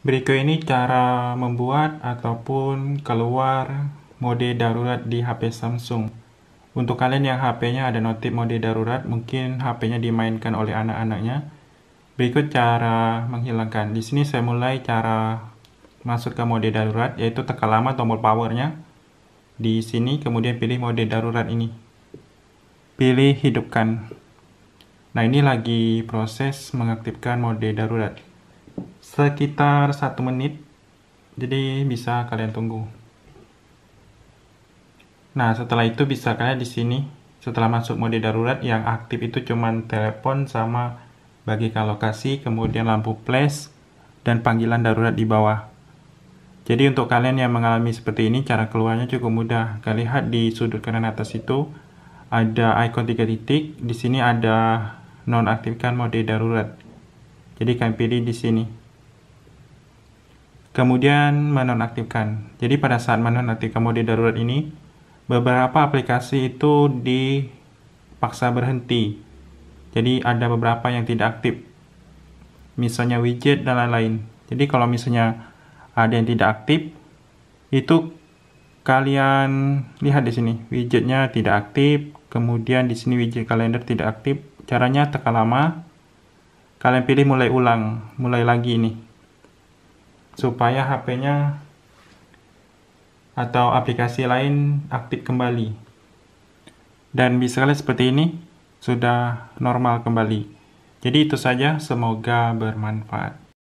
Berikut ini cara membuat ataupun keluar mode darurat di HP Samsung. Untuk kalian yang HP-nya ada notif mode darurat, mungkin HP-nya dimainkan oleh anak-anaknya. Berikut cara menghilangkan. Di sini saya mulai cara masuk ke mode darurat, yaitu tekan lama tombol powernya. Di sini kemudian pilih mode darurat ini. Pilih hidupkan. Nah ini lagi proses mengaktifkan mode darurat sekitar satu menit jadi bisa kalian tunggu nah setelah itu bisa kalian di sini setelah masuk mode darurat yang aktif itu cuman telepon sama bagikan lokasi kemudian lampu flash dan panggilan darurat di bawah jadi untuk kalian yang mengalami seperti ini cara keluarnya cukup mudah kalian lihat di sudut kanan atas itu ada icon tiga titik di sini ada nonaktifkan mode darurat jadi kalian pilih di sini kemudian menonaktifkan. Jadi pada saat menonaktifkan mode darurat ini, beberapa aplikasi itu dipaksa berhenti. Jadi ada beberapa yang tidak aktif. Misalnya widget dan lain-lain. Jadi kalau misalnya ada yang tidak aktif, itu kalian lihat di sini, widgetnya tidak aktif, kemudian di sini widget kalender tidak aktif. Caranya tekan lama. Kalian pilih mulai ulang, mulai lagi ini supaya HP-nya atau aplikasi lain aktif kembali. Dan bisa kalian seperti ini, sudah normal kembali. Jadi itu saja, semoga bermanfaat.